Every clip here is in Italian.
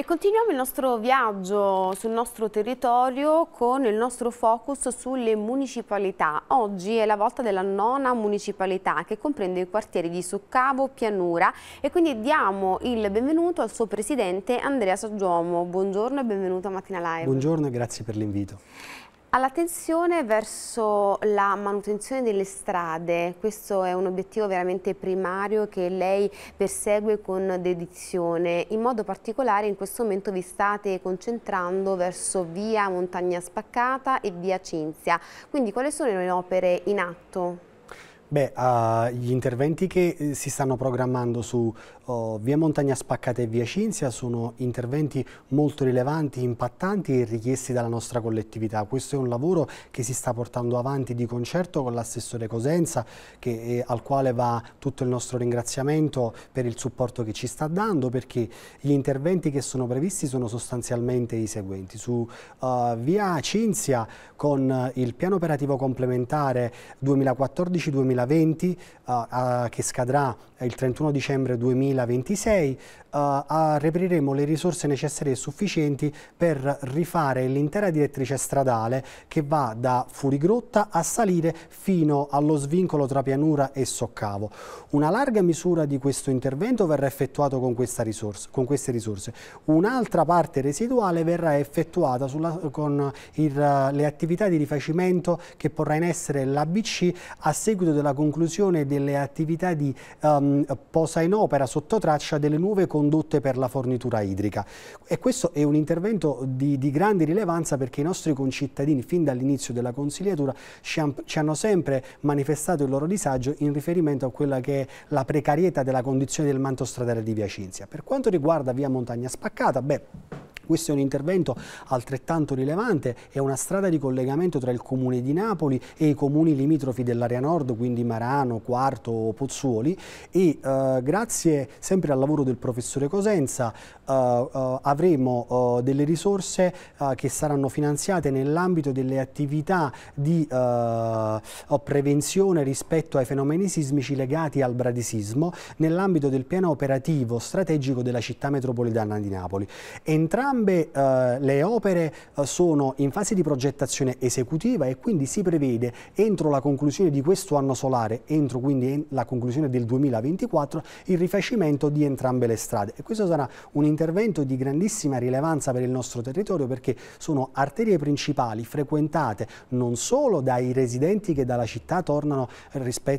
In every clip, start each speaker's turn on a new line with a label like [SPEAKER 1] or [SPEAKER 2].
[SPEAKER 1] E continuiamo il nostro viaggio sul nostro territorio con il nostro focus sulle municipalità. Oggi è la volta della nona municipalità che comprende i quartieri di Succavo, Pianura e quindi diamo il benvenuto al suo presidente Andrea Saggiomo. Buongiorno e benvenuto a Mattina Live.
[SPEAKER 2] Buongiorno e grazie per l'invito.
[SPEAKER 1] All'attenzione verso la manutenzione delle strade, questo è un obiettivo veramente primario che lei persegue con dedizione. In modo particolare in questo momento vi state concentrando verso via Montagna Spaccata e via Cinzia. Quindi quali sono le opere in atto?
[SPEAKER 2] Beh, uh, gli interventi che eh, si stanno programmando su via Montagna Spaccata e via Cinzia sono interventi molto rilevanti, impattanti e richiesti dalla nostra collettività. Questo è un lavoro che si sta portando avanti di concerto con l'assessore Cosenza, che, eh, al quale va tutto il nostro ringraziamento per il supporto che ci sta dando, perché gli interventi che sono previsti sono sostanzialmente i seguenti. Su uh, via Cinzia, con eh, il piano operativo complementare 2014-2020, uh, uh, che scadrà il 31 dicembre 2020, 2026 uh, eh, reperiremo le risorse necessarie e sufficienti per rifare l'intera direttrice stradale che va da Furigrotta a salire fino allo svincolo tra pianura e soccavo. Una larga misura di questo intervento verrà effettuato con, risorsa, con queste risorse. Un'altra parte residuale verrà effettuata sulla, con il, le attività di rifacimento che porrà in essere l'ABC a seguito della conclusione delle attività di um, posa in opera sotto sotto traccia delle nuove condotte per la fornitura idrica. E questo è un intervento di, di grande rilevanza perché i nostri concittadini fin dall'inizio della consigliatura ci, han, ci hanno sempre manifestato il loro disagio in riferimento a quella che è la precarietà della condizione del manto stradale di Via Cinzia. Per quanto riguarda Via Montagna Spaccata, beh, questo è un intervento altrettanto rilevante, è una strada di collegamento tra il comune di Napoli e i comuni limitrofi dell'area nord, quindi Marano, Quarto, Pozzuoli e eh, grazie sempre al lavoro del professore Cosenza, uh, uh, avremo uh, delle risorse che saranno finanziate nell'ambito delle attività di oh, prevenzione rispetto ai fenomeni sismici legati al bradisismo nell'ambito del piano operativo strategico della città metropolitana di Napoli. Entrambe le opere sono in fase di progettazione esecutiva e quindi si prevede entro la conclusione di questo anno solare, entro quindi la conclusione del 2024, il rifacimento coinvolgimento di entrambe le strade. E questo sarà un intervento di grandissima rilevanza per il nostro territorio perché sono arterie principali frequentate non solo dai residenti che dalla città tornano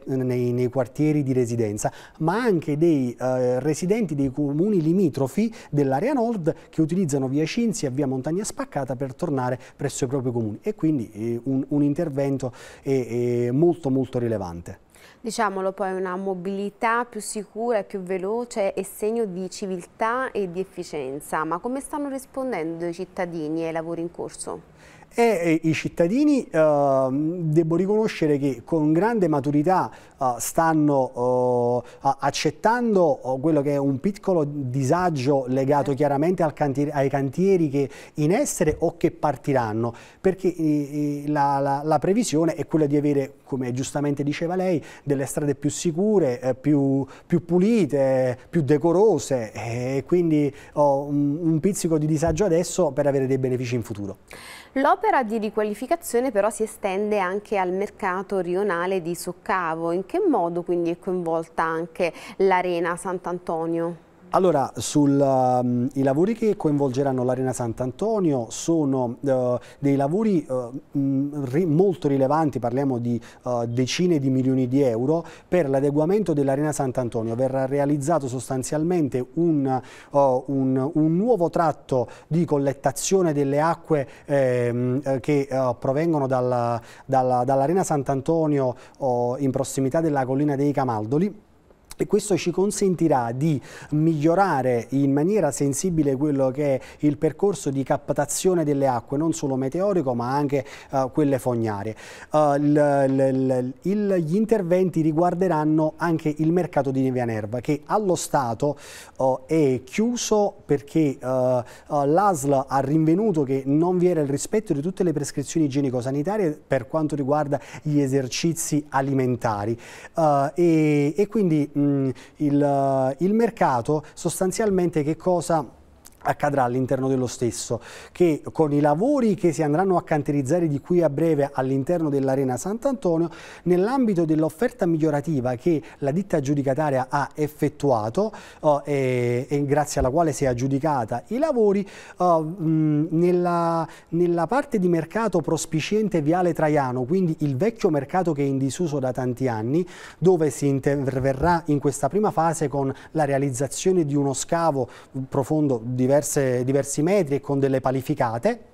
[SPEAKER 2] nei, nei, quartieri di residenza, ma anche dei eh, residenti dei comuni limitrofi dell'area nord che utilizzano via Cinzia e via Montagna Spaccata per tornare presso i propri comuni. E quindi eh, un, un, intervento eh, eh molto molto rilevante.
[SPEAKER 1] Diciamolo poi una mobilità più sicura e più veloce è segno di civiltà e di efficienza, ma come stanno rispondendo i cittadini ai lavori in corso?
[SPEAKER 2] e eh, eh, i cittadini eh, devo riconoscere che con grande maturità eh, stanno eh, accettando eh, quello che è un piccolo disagio legato chiaramente cantier ai cantieri che in essere o che partiranno perché la, la, la previsione è quella di avere come giustamente diceva lei, delle strade più sicure, eh, più, più pulite, più decorose eh, e quindi ho un, un pizzico di disagio adesso per avere dei benefici in futuro.
[SPEAKER 1] L'opera di riqualificazione però si estende anche al mercato rionale di Soccavo. In che modo quindi è coinvolta anche l'Arena Sant'Antonio?
[SPEAKER 2] Allora, sui ehm, um, lavori che coinvolgeranno l'Arena Sant'Antonio sono uh, dei lavori uh, ri, molto rilevanti, parliamo di uh, decine di milioni di euro, per l'adeguamento dell'Arena Sant'Antonio. Verrà realizzato sostanzialmente un, un, un, nuovo tratto di collettazione delle acque ehm, che provengono dalla, dalla, dall'Arena Sant'Antonio oh, in prossimità della collina dei Camaldoli e questo ci consentirà di migliorare in maniera sensibile quello che è il percorso di captazione delle acque, non solo meteorico ma anche uh, quelle fognarie. Uh, eh, il, il, gli interventi riguarderanno anche il mercato di Nevia Nerva che allo Stato uh, è chiuso perché l'ASL ha rinvenuto che non vi era il rispetto di tutte le prescrizioni igienico-sanitarie per quanto riguarda gli esercizi alimentari e, e, quindi mh, mm, il, il mercato sostanzialmente che cosa accadrà all'interno dello stesso che con i lavori che si andranno a canterizzare di qui a breve all'interno dell'Arena Sant'Antonio nell'ambito dell'offerta migliorativa che la ditta giudicataria ha effettuato oh, e, e, grazie alla quale si è aggiudicata i lavori oh, mh, nella, nella, parte di mercato prospiciente Viale Traiano quindi il vecchio mercato che è in disuso da tanti anni dove si interverrà in questa prima fase con la realizzazione di uno scavo profondo diverso diverse, diversi metri e con delle palificate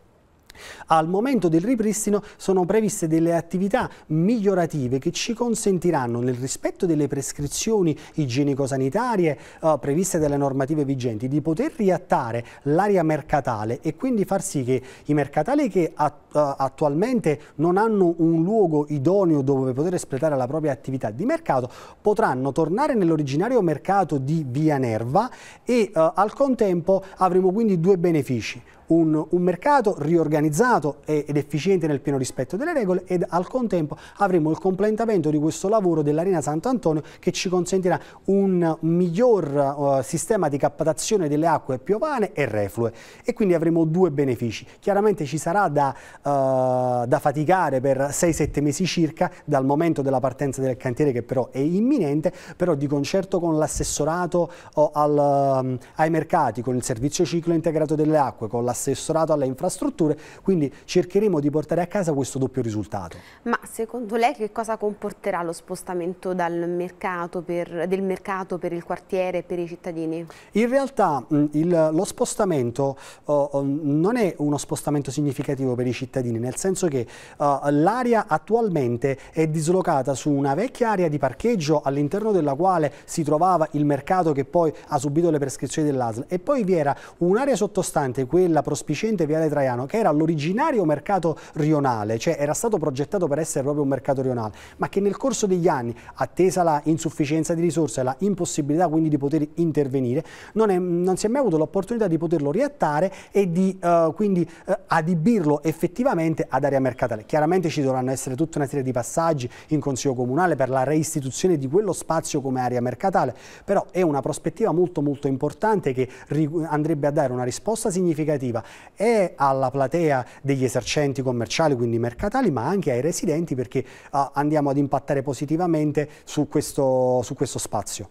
[SPEAKER 2] al momento del ripristino sono previste delle attività migliorative che ci consentiranno, nel rispetto delle prescrizioni igienico-sanitarie eh, previste dalle normative vigenti, di poter riattare l'area mercatale e quindi far sì che i mercatali che eh, attualmente non hanno un luogo idoneo dove poter espletare la propria attività di mercato potranno tornare nell'originario mercato di Via Nerva e eh, al contempo avremo quindi due benefici un, un mercato riorganizzato ed efficiente nel pieno rispetto delle regole ed al contempo avremo il completamento di questo lavoro dell'Arena Sant'Antonio che ci consentirà un miglior uh, sistema di captazione delle acque piovane e reflue e quindi avremo due benefici. Chiaramente ci sarà da, uh, da faticare per 6-7 mesi circa dal momento della partenza del cantiere che però è imminente, però di concerto con l'assessorato uh, ai mercati, con il servizio ciclo integrato delle acque, con la assessorato alle infrastrutture, quindi cercheremo di portare a casa questo doppio risultato.
[SPEAKER 1] Ma secondo lei che cosa comporterà lo spostamento mercato per, del mercato per il quartiere e per i cittadini?
[SPEAKER 2] In realtà mm, il, lo spostamento oh, oh, non è uno spostamento significativo per i cittadini, nel senso che oh, l'area attualmente è dislocata su una vecchia area di parcheggio all'interno della quale si trovava il mercato che poi ha subito le prescrizioni dell'ASL e poi vi era un'area sottostante, quella prospiciente Viale Traiano, che era l'originario mercato rionale, cioè era stato progettato per essere proprio un mercato rionale, ma che nel corso degli anni, attesa la insufficienza di risorse e la impossibilità quindi di poter intervenire, non, è, non si è mai avuto l'opportunità di poterlo riattare e di eh, quindi eh, adibirlo effettivamente ad area mercatale. Chiaramente ci dovranno essere tutta una serie di passaggi in Consiglio Comunale per la reistituzione di quello spazio come area mercatale, però è una prospettiva molto molto importante che andrebbe a dare una risposta significativa IVA e alla platea degli esercenti commerciali, quindi mercatali, ma anche ai residenti perché uh, andiamo ad impattare positivamente su questo, su questo spazio.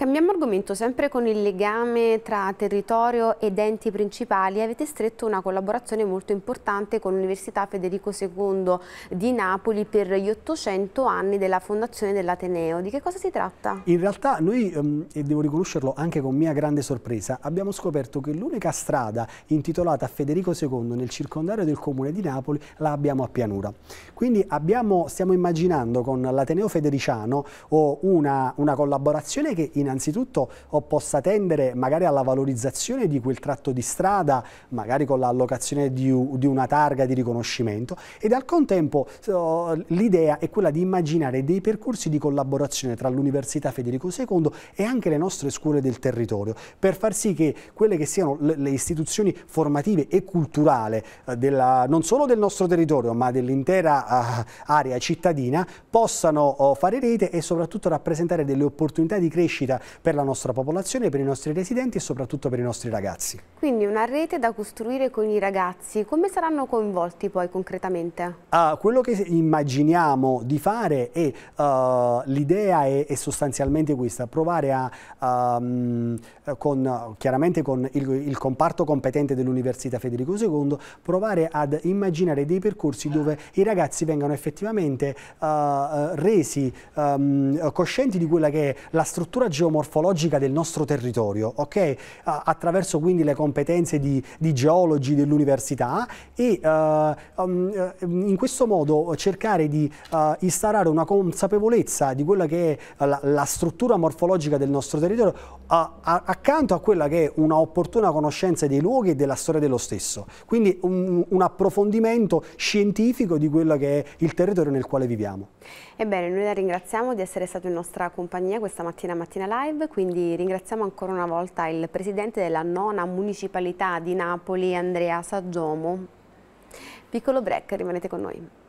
[SPEAKER 1] Cambiamo argomento sempre con il legame tra territorio ed enti principali. Avete stretto una collaborazione molto importante con l'Università Federico II di Napoli per gli 800 anni della fondazione dell'Ateneo. Di che cosa si tratta?
[SPEAKER 2] In realtà noi, ehm, e devo riconoscerlo anche con mia grande sorpresa, abbiamo scoperto che l'unica strada intitolata a Federico II nel circondario del comune di Napoli la abbiamo a Pianura. Quindi abbiamo, stiamo immaginando con l'Ateneo Federiciano una, una collaborazione che in innanzitutto possa tendere magari alla valorizzazione di quel tratto di strada, magari con l'allocazione di, di una targa di riconoscimento ed al contempo l'idea è quella di immaginare dei percorsi di collaborazione tra l'Università Federico II e anche le nostre scuole del territorio per far sì che quelle che siano le istituzioni formative e culturali eh, della, non solo del nostro territorio ma dell'intera uh, area cittadina possano uh, fare rete e soprattutto rappresentare delle opportunità di crescita per la nostra popolazione, per i nostri residenti e soprattutto per i nostri ragazzi.
[SPEAKER 1] Quindi una rete da costruire con i ragazzi, come saranno coinvolti poi concretamente?
[SPEAKER 2] Uh, quello che immaginiamo di fare è, uh, l'idea è, è, sostanzialmente questa, provare a, um, con, chiaramente con il, il comparto competente dell'Università Federico II, provare ad immaginare dei percorsi dove i ragazzi vengano effettivamente uh, resi um, coscienti di quella che è la struttura geometrica geomorfologica del nostro territorio, okay? attraverso quindi le competenze di, di geologi dell'università e uh, um, eh, in questo modo cercare di uh, instaurare una consapevolezza di quella che è la, la struttura morfologica del nostro territorio a, a, accanto a quella che è una opportuna conoscenza dei luoghi e della storia dello stesso. Quindi un, un approfondimento scientifico di quello che è il territorio nel quale viviamo.
[SPEAKER 1] Ebbene, noi la ringraziamo di essere stato in nostra compagnia questa mattina Mattina Live, quindi ringraziamo ancora una volta il Presidente della nona municipalità di Napoli, Andrea Saggiomo. Piccolo break, rimanete con noi.